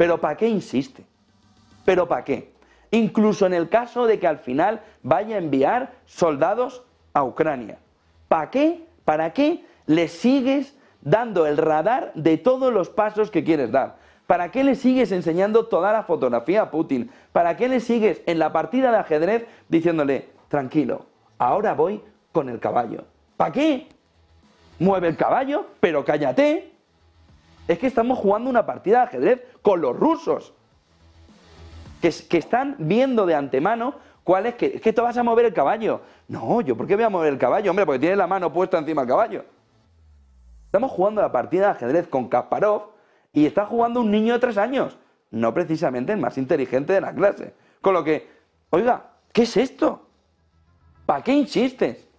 Pero ¿para qué insiste? ¿Pero para qué? Incluso en el caso de que al final vaya a enviar soldados a Ucrania. ¿Para qué? ¿Para qué le sigues dando el radar de todos los pasos que quieres dar? ¿Para qué le sigues enseñando toda la fotografía a Putin? ¿Para qué le sigues en la partida de ajedrez diciéndole, tranquilo, ahora voy con el caballo? ¿Para qué? Mueve el caballo, pero cállate. Es que estamos jugando una partida de ajedrez con los rusos. Que, están viendo de antemano cuál es que. Es que tú vas a mover el caballo. No, yo, ¿por qué voy a mover el caballo? Hombre, porque tiene la mano puesta encima del caballo. Estamos jugando la partida de ajedrez con Kasparov y está jugando un niño de tres años. No precisamente el más inteligente de la clase. Con lo que, oiga, ¿qué es esto? ¿Para qué insistes?